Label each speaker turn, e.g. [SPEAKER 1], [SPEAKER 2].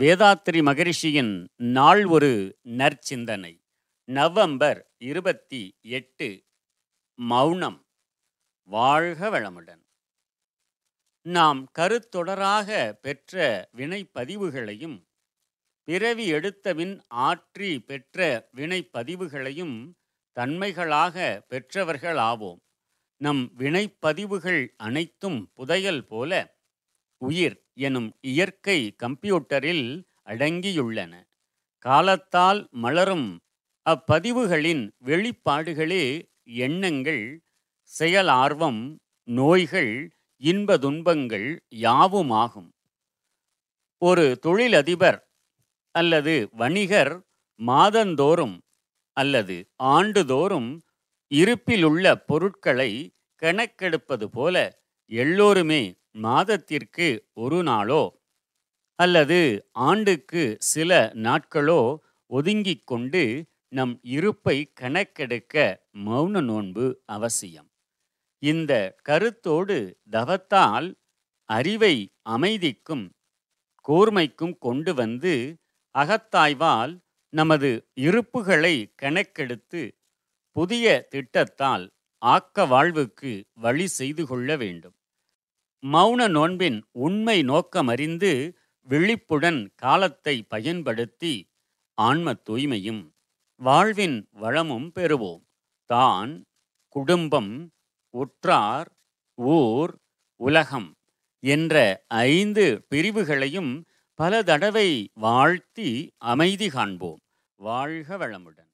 [SPEAKER 1] வேதாத்ரி மகரிஷியின் நாள் ஒரு நற்சிந்தனை நவம்பர் இருபத்தி எட்டு மௌனம் வாழ்க வளமுடன் நாம் கருத்தொடராக பெற்ற வினைப்பதிவுகளையும் பிறவி எடுத்தவின் ஆற்றி பெற்ற வினைப்பதிவுகளையும் தன்மைகளாக பெற்றவர்களாவோம் நம் வினைப்பதிவுகள் அனைத்தும் புதையல் போல உயிர் எனும் இயற்கை கம்ப்யூட்டரில் அடங்கியுள்ளன காலத்தால் மலரும் அப்பதிவுகளின் வெளிப்பாடுகளே எண்ணங்கள் செயலார்வம் நோய்கள் இன்ப துன்பங்கள் யாவுமாகும் ஒரு தொழிலதிபர் அல்லது வணிகர் மாதந்தோறும் அல்லது ஆண்டுதோறும் இருப்பிலுள்ள பொருட்களை கணக்கெடுப்பது போல எல்லோருமே மாதத்திற்கு ஒரு நாளோ அல்லது ஆண்டுக்கு சில நாட்களோ ஒதுங்கிக் கொண்டு நம் இருப்பை கணக்கெடுக்க மௌன நோன்பு அவசியம் இந்த கருத்தோடு தவத்தால் அறிவை அமைதிக்கும் கூர்மைக்கும் கொண்டு வந்து அகத்தாய்வால் நமது இருப்புகளை கணக்கெடுத்து புதிய திட்டத்தால் ஆக்க வாழ்வுக்கு வழி செய்து கொள்ள வேண்டும் மௌன நோன்பின் உண்மை நோக்கமறிந்து விழிப்புடன் காலத்தை பயன்படுத்தி ஆன்ம தூய்மையும் வாழ்வின் வளமும் பெறுவோம் தான் குடும்பம் உற்றார் ஊர் உலகம் என்ற ஐந்து பிரிவுகளையும் பல தடவை வாழ்த்தி அமைதி காண்போம் வாழ்க வளமுடன்